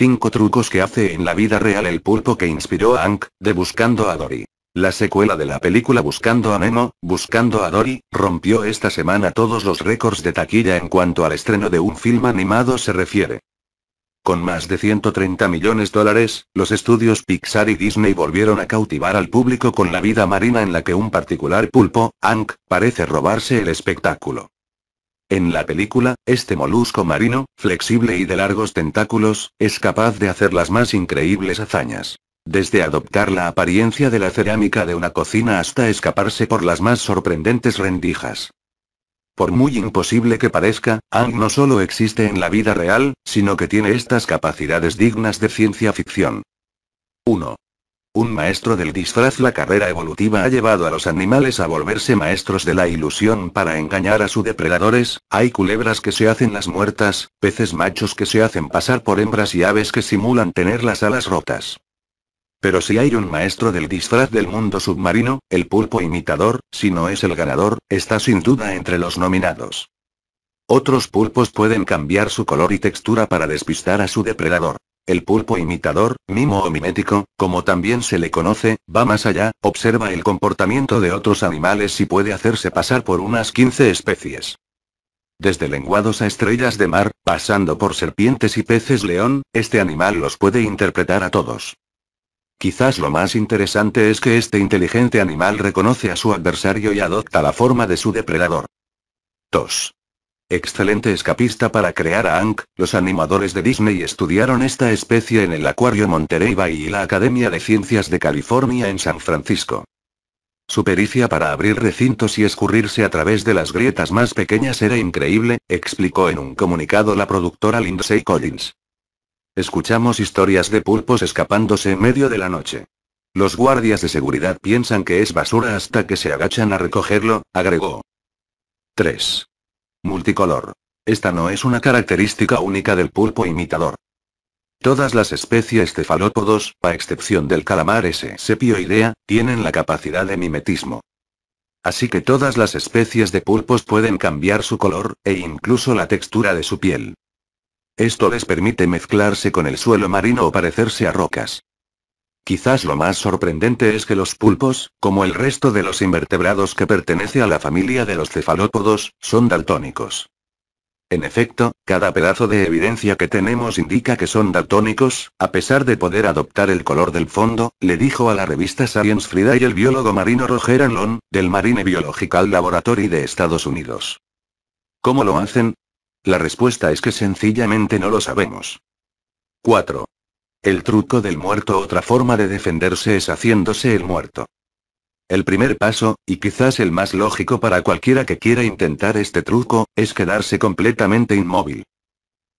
5 trucos que hace en la vida real el pulpo que inspiró a Hank, de Buscando a Dory. La secuela de la película Buscando a Nemo, Buscando a Dory, rompió esta semana todos los récords de taquilla en cuanto al estreno de un film animado se refiere. Con más de 130 millones de dólares, los estudios Pixar y Disney volvieron a cautivar al público con la vida marina en la que un particular pulpo, Hank, parece robarse el espectáculo. En la película, este molusco marino, flexible y de largos tentáculos, es capaz de hacer las más increíbles hazañas. Desde adoptar la apariencia de la cerámica de una cocina hasta escaparse por las más sorprendentes rendijas. Por muy imposible que parezca, Ang no solo existe en la vida real, sino que tiene estas capacidades dignas de ciencia ficción. 1. Un maestro del disfraz La carrera evolutiva ha llevado a los animales a volverse maestros de la ilusión para engañar a sus depredadores, hay culebras que se hacen las muertas, peces machos que se hacen pasar por hembras y aves que simulan tener las alas rotas. Pero si hay un maestro del disfraz del mundo submarino, el pulpo imitador, si no es el ganador, está sin duda entre los nominados. Otros pulpos pueden cambiar su color y textura para despistar a su depredador. El pulpo imitador, mimo o mimético, como también se le conoce, va más allá, observa el comportamiento de otros animales y puede hacerse pasar por unas 15 especies. Desde lenguados a estrellas de mar, pasando por serpientes y peces león, este animal los puede interpretar a todos. Quizás lo más interesante es que este inteligente animal reconoce a su adversario y adopta la forma de su depredador. 2. Excelente escapista para crear a Hank, los animadores de Disney estudiaron esta especie en el Acuario Monterey Bay y la Academia de Ciencias de California en San Francisco. Su pericia para abrir recintos y escurrirse a través de las grietas más pequeñas era increíble, explicó en un comunicado la productora Lindsay Collins. Escuchamos historias de pulpos escapándose en medio de la noche. Los guardias de seguridad piensan que es basura hasta que se agachan a recogerlo, agregó. 3 multicolor. Esta no es una característica única del pulpo imitador. Todas las especies cefalópodos, a excepción del calamar S. sepioidea, tienen la capacidad de mimetismo. Así que todas las especies de pulpos pueden cambiar su color, e incluso la textura de su piel. Esto les permite mezclarse con el suelo marino o parecerse a rocas. Quizás lo más sorprendente es que los pulpos, como el resto de los invertebrados que pertenece a la familia de los cefalópodos, son daltónicos. En efecto, cada pedazo de evidencia que tenemos indica que son daltónicos, a pesar de poder adoptar el color del fondo, le dijo a la revista Science Friday el biólogo marino Roger Anlon, del Marine Biological Laboratory de Estados Unidos. ¿Cómo lo hacen? La respuesta es que sencillamente no lo sabemos. 4. El truco del muerto Otra forma de defenderse es haciéndose el muerto. El primer paso, y quizás el más lógico para cualquiera que quiera intentar este truco, es quedarse completamente inmóvil.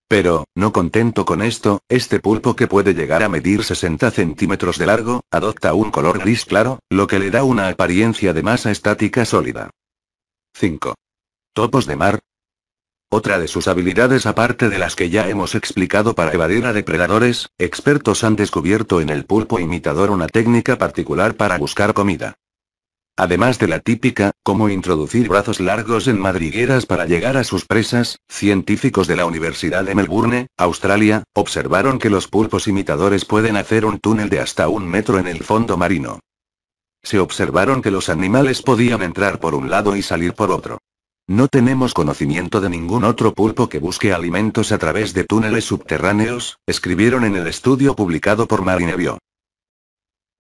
Pero, no contento con esto, este pulpo que puede llegar a medir 60 centímetros de largo, adopta un color gris claro, lo que le da una apariencia de masa estática sólida. 5. Topos de mar, otra de sus habilidades aparte de las que ya hemos explicado para evadir a depredadores, expertos han descubierto en el pulpo imitador una técnica particular para buscar comida. Además de la típica, como introducir brazos largos en madrigueras para llegar a sus presas, científicos de la Universidad de Melbourne, Australia, observaron que los pulpos imitadores pueden hacer un túnel de hasta un metro en el fondo marino. Se observaron que los animales podían entrar por un lado y salir por otro. No tenemos conocimiento de ningún otro pulpo que busque alimentos a través de túneles subterráneos, escribieron en el estudio publicado por Marinevio.